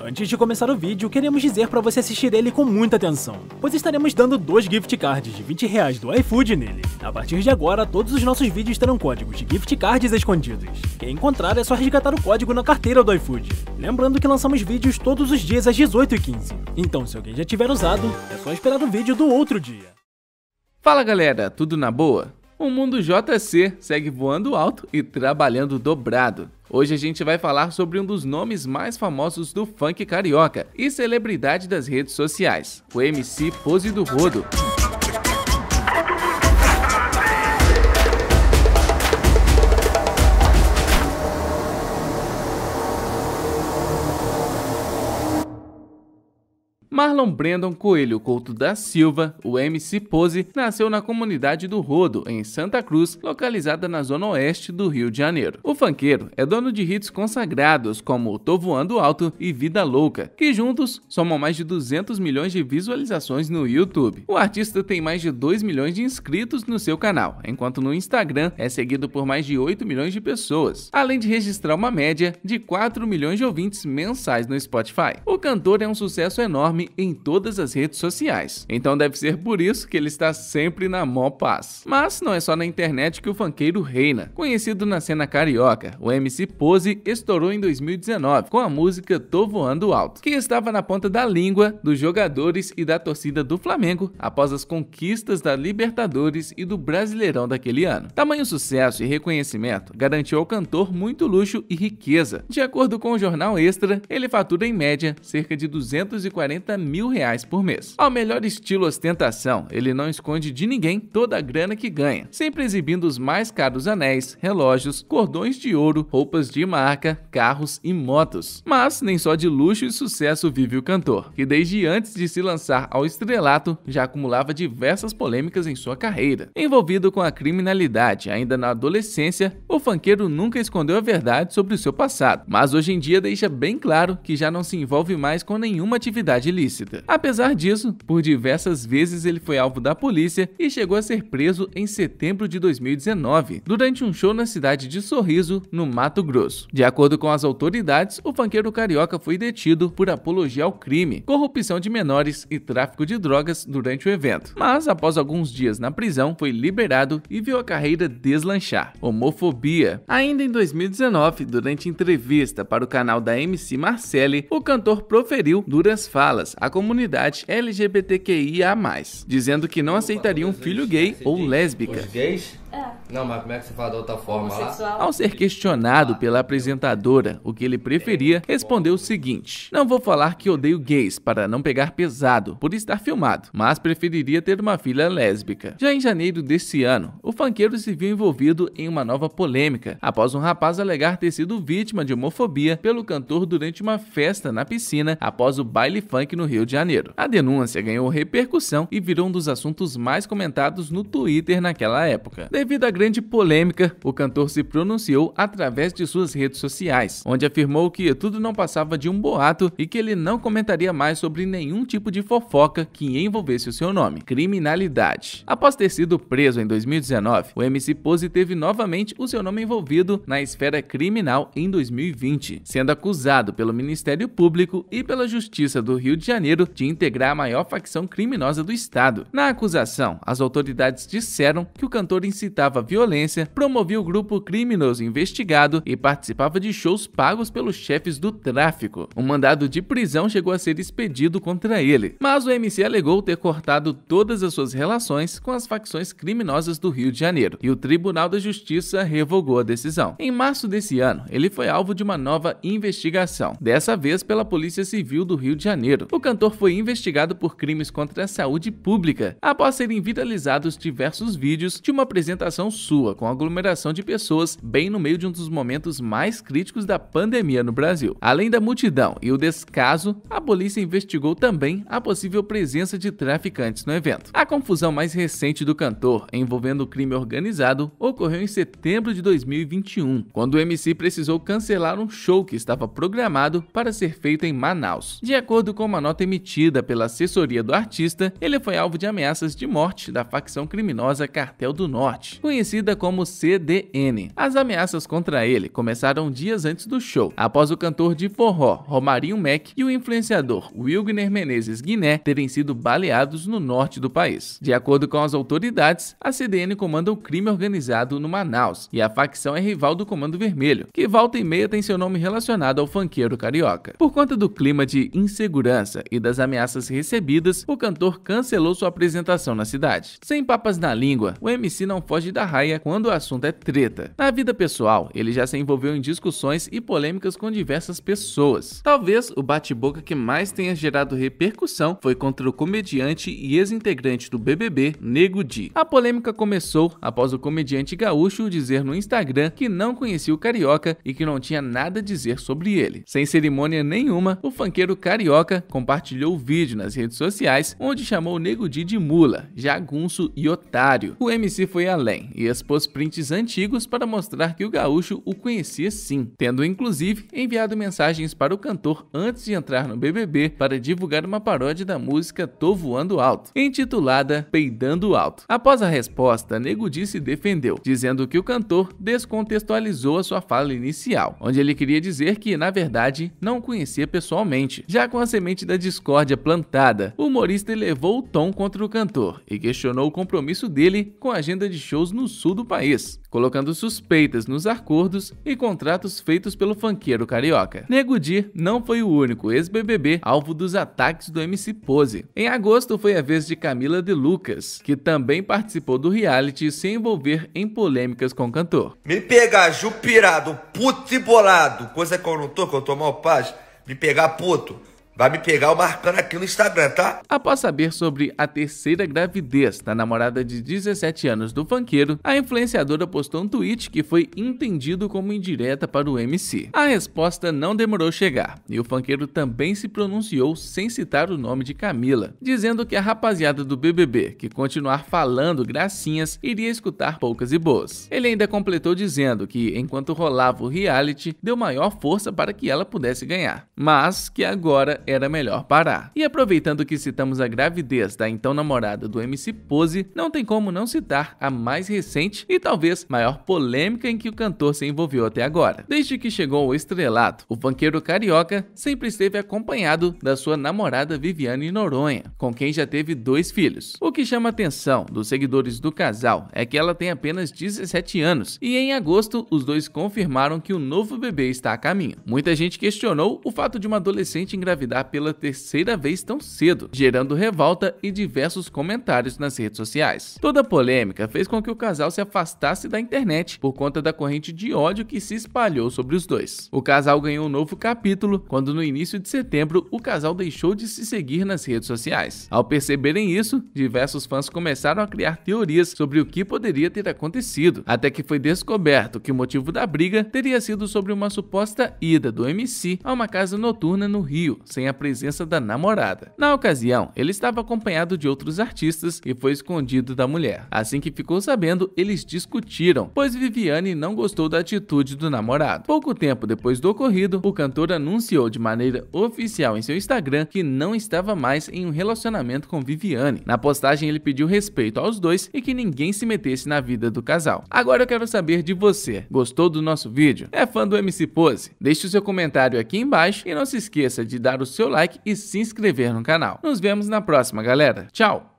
Antes de começar o vídeo, queremos dizer para você assistir ele com muita atenção, pois estaremos dando dois gift cards de 20 reais do iFood nele. A partir de agora, todos os nossos vídeos terão códigos de gift cards escondidos. Quem encontrar é só resgatar o código na carteira do iFood. Lembrando que lançamos vídeos todos os dias às 18h15, então se alguém já tiver usado, é só esperar o vídeo do outro dia. Fala galera, tudo na boa? o mundo JC segue voando alto e trabalhando dobrado. Hoje a gente vai falar sobre um dos nomes mais famosos do funk carioca e celebridade das redes sociais, o MC Pose do Rodo. Marlon Brandon Coelho Couto da Silva, o MC Pose, nasceu na comunidade do Rodo, em Santa Cruz, localizada na zona oeste do Rio de Janeiro. O funkeiro é dono de hits consagrados como Tô Voando Alto e Vida Louca, que juntos somam mais de 200 milhões de visualizações no YouTube. O artista tem mais de 2 milhões de inscritos no seu canal, enquanto no Instagram é seguido por mais de 8 milhões de pessoas, além de registrar uma média de 4 milhões de ouvintes mensais no Spotify. O cantor é um sucesso enorme em todas as redes sociais. Então deve ser por isso que ele está sempre na mó paz. Mas não é só na internet que o funkeiro reina. Conhecido na cena carioca, o MC Pose estourou em 2019 com a música Tô Voando Alto, que estava na ponta da língua dos jogadores e da torcida do Flamengo após as conquistas da Libertadores e do Brasileirão daquele ano. Tamanho sucesso e reconhecimento garantiu ao cantor muito luxo e riqueza. De acordo com o jornal Extra, ele fatura em média cerca de 240 mil reais por mês. Ao melhor estilo ostentação, ele não esconde de ninguém toda a grana que ganha, sempre exibindo os mais caros anéis, relógios, cordões de ouro, roupas de marca, carros e motos. Mas nem só de luxo e sucesso vive o cantor, que desde antes de se lançar ao estrelato já acumulava diversas polêmicas em sua carreira. Envolvido com a criminalidade ainda na adolescência, o funkeiro nunca escondeu a verdade sobre o seu passado, mas hoje em dia deixa bem claro que já não se envolve mais com nenhuma atividade ilícita ilícita. Apesar disso, por diversas vezes ele foi alvo da polícia e chegou a ser preso em setembro de 2019, durante um show na cidade de Sorriso, no Mato Grosso. De acordo com as autoridades, o funkeiro carioca foi detido por apologia ao crime, corrupção de menores e tráfico de drogas durante o evento. Mas, após alguns dias na prisão, foi liberado e viu a carreira deslanchar. Homofobia. Ainda em 2019, durante entrevista para o canal da MC Marcelli, o cantor proferiu duras falas delas a comunidade LGBTQIA+, dizendo que não aceitariam um filho gay ou lésbica. Os gays? É. Não, mas como é que você fala de outra forma lá? Ao ser questionado pela apresentadora o que ele preferia, respondeu o seguinte: Não vou falar que odeio gays para não pegar pesado por estar filmado, mas preferiria ter uma filha lésbica. Já em janeiro desse ano, o funkeiro se viu envolvido em uma nova polêmica após um rapaz alegar ter sido vítima de homofobia pelo cantor durante uma festa na piscina após o baile funk no Rio de Janeiro. A denúncia ganhou repercussão e virou um dos assuntos mais comentados no Twitter naquela época. Devido à grande polêmica, o cantor se pronunciou através de suas redes sociais, onde afirmou que tudo não passava de um boato e que ele não comentaria mais sobre nenhum tipo de fofoca que envolvesse o seu nome, criminalidade. Após ter sido preso em 2019, o MC Pose teve novamente o seu nome envolvido na esfera criminal em 2020, sendo acusado pelo Ministério Público e pela Justiça do Rio de Janeiro de integrar a maior facção criminosa do estado. Na acusação, as autoridades disseram que o cantor incitava violência, promovia o grupo criminoso investigado e participava de shows pagos pelos chefes do tráfico. Um mandado de prisão chegou a ser expedido contra ele, mas o MC alegou ter cortado todas as suas relações com as facções criminosas do Rio de Janeiro e o Tribunal da Justiça revogou a decisão. Em março desse ano, ele foi alvo de uma nova investigação, dessa vez pela Polícia Civil do Rio de Janeiro. O cantor foi investigado por crimes contra a saúde pública após serem viralizados diversos vídeos de uma apresentação sua, com aglomeração de pessoas bem no meio de um dos momentos mais críticos da pandemia no Brasil. Além da multidão e o descaso, a polícia investigou também a possível presença de traficantes no evento. A confusão mais recente do cantor envolvendo o crime organizado ocorreu em setembro de 2021, quando o MC precisou cancelar um show que estava programado para ser feito em Manaus. De acordo com uma nota emitida pela assessoria do artista, ele foi alvo de ameaças de morte da facção criminosa Cartel do Norte, conhecida como CDN. As ameaças contra ele começaram dias antes do show, após o cantor de forró Romarinho Mac e o influenciador Wilgner Menezes Guiné terem sido baleados no norte do país. De acordo com as autoridades, a CDN comanda o crime organizado no Manaus e a facção é rival do Comando Vermelho, que volta e meia tem seu nome relacionado ao fanqueiro carioca. Por conta do clima de insegurança e das ameaças recebidas, o cantor cancelou sua apresentação na cidade. Sem papas na língua, o MC não foge da raiva raia quando o assunto é treta. Na vida pessoal, ele já se envolveu em discussões e polêmicas com diversas pessoas. Talvez o bate-boca que mais tenha gerado repercussão foi contra o comediante e ex-integrante do BBB, Nego Di. A polêmica começou após o comediante gaúcho dizer no Instagram que não conhecia o carioca e que não tinha nada a dizer sobre ele. Sem cerimônia nenhuma, o funkeiro carioca compartilhou o vídeo nas redes sociais onde chamou o Nego Di de mula, jagunço e otário. O MC foi além e expôs pôs prints antigos para mostrar que o gaúcho o conhecia sim, tendo inclusive enviado mensagens para o cantor antes de entrar no BBB para divulgar uma paródia da música Tô Voando Alto, intitulada Peidando Alto. Após a resposta, Nego Di se defendeu, dizendo que o cantor descontextualizou a sua fala inicial, onde ele queria dizer que, na verdade, não conhecia pessoalmente. Já com a semente da discórdia plantada, o humorista elevou o tom contra o cantor e questionou o compromisso dele com a agenda de shows no no sul do país, colocando suspeitas nos acordos e contratos feitos pelo funkeiro carioca. Nego Di não foi o único ex-BBB alvo dos ataques do MC Pose. Em agosto foi a vez de Camila de Lucas, que também participou do reality se envolver em polêmicas com o cantor. Me pegar jupirado, puto e bolado, coisa que eu não tô, que eu tô mal paz, me pegar puto Vai me pegar o marcando aqui no Instagram, tá? Após saber sobre a terceira gravidez da namorada de 17 anos do funkeiro, a influenciadora postou um tweet que foi entendido como indireta para o MC. A resposta não demorou a chegar, e o funkeiro também se pronunciou sem citar o nome de Camila, dizendo que a rapaziada do BBB, que continuar falando gracinhas, iria escutar poucas e boas. Ele ainda completou dizendo que, enquanto rolava o reality, deu maior força para que ela pudesse ganhar, mas que agora era melhor parar. E aproveitando que citamos a gravidez da então namorada do MC Pose, não tem como não citar a mais recente e talvez maior polêmica em que o cantor se envolveu até agora. Desde que chegou ao estrelato, o banqueiro carioca sempre esteve acompanhado da sua namorada Viviane Noronha, com quem já teve dois filhos. O que chama a atenção dos seguidores do casal é que ela tem apenas 17 anos e em agosto os dois confirmaram que o novo bebê está a caminho. Muita gente questionou o fato de uma adolescente engravidar pela terceira vez tão cedo, gerando revolta e diversos comentários nas redes sociais. Toda a polêmica fez com que o casal se afastasse da internet por conta da corrente de ódio que se espalhou sobre os dois. O casal ganhou um novo capítulo quando, no início de setembro, o casal deixou de se seguir nas redes sociais. Ao perceberem isso, diversos fãs começaram a criar teorias sobre o que poderia ter acontecido, até que foi descoberto que o motivo da briga teria sido sobre uma suposta ida do MC a uma casa noturna no Rio, sem a presença da namorada. Na ocasião, ele estava acompanhado de outros artistas e foi escondido da mulher. Assim que ficou sabendo, eles discutiram, pois Viviane não gostou da atitude do namorado. Pouco tempo depois do ocorrido, o cantor anunciou de maneira oficial em seu Instagram que não estava mais em um relacionamento com Viviane. Na postagem, ele pediu respeito aos dois e que ninguém se metesse na vida do casal. Agora eu quero saber de você. Gostou do nosso vídeo? É fã do MC Pose? Deixe o seu comentário aqui embaixo e não se esqueça de dar o seu like e se inscrever no canal. Nos vemos na próxima, galera. Tchau!